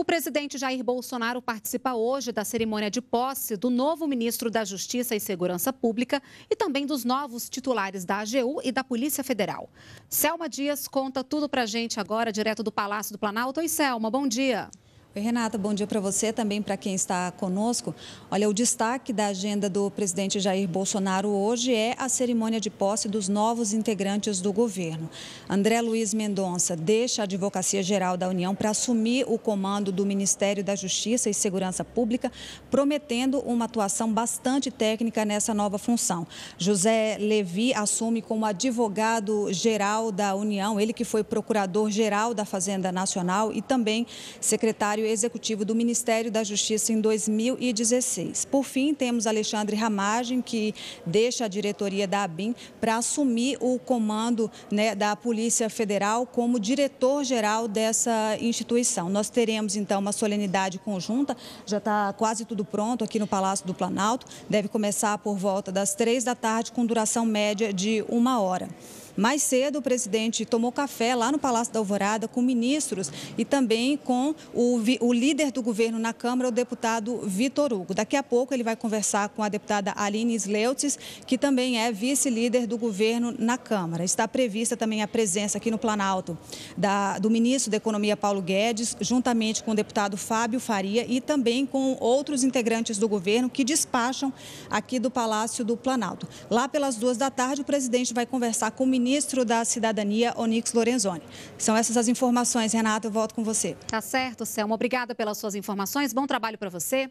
O presidente Jair Bolsonaro participa hoje da cerimônia de posse do novo ministro da Justiça e Segurança Pública e também dos novos titulares da AGU e da Polícia Federal. Selma Dias conta tudo pra gente agora, direto do Palácio do Planalto. Oi, Selma, bom dia. Oi, Renata, bom dia para você, também para quem está conosco. Olha, o destaque da agenda do presidente Jair Bolsonaro hoje é a cerimônia de posse dos novos integrantes do governo. André Luiz Mendonça deixa a Advocacia Geral da União para assumir o comando do Ministério da Justiça e Segurança Pública, prometendo uma atuação bastante técnica nessa nova função. José Levi assume como advogado-geral da União, ele que foi procurador-geral da Fazenda Nacional e também secretário Secretário Executivo do Ministério da Justiça em 2016. Por fim, temos Alexandre Ramagem, que deixa a diretoria da ABIN para assumir o comando né, da Polícia Federal como diretor-geral dessa instituição. Nós teremos, então, uma solenidade conjunta, já está quase tudo pronto aqui no Palácio do Planalto, deve começar por volta das três da tarde, com duração média de uma hora. Mais cedo, o presidente tomou café lá no Palácio da Alvorada com ministros e também com o, o líder do governo na Câmara, o deputado Vitor Hugo. Daqui a pouco ele vai conversar com a deputada Aline Sleutis, que também é vice-líder do governo na Câmara. Está prevista também a presença aqui no Planalto da, do ministro da Economia, Paulo Guedes, juntamente com o deputado Fábio Faria e também com outros integrantes do governo que despacham aqui do Palácio do Planalto. Lá pelas duas da tarde, o presidente vai conversar com o ministro ministro da Cidadania, Onix Lorenzoni. São essas as informações. Renata, eu volto com você. Tá certo, Selma. Obrigada pelas suas informações. Bom trabalho para você.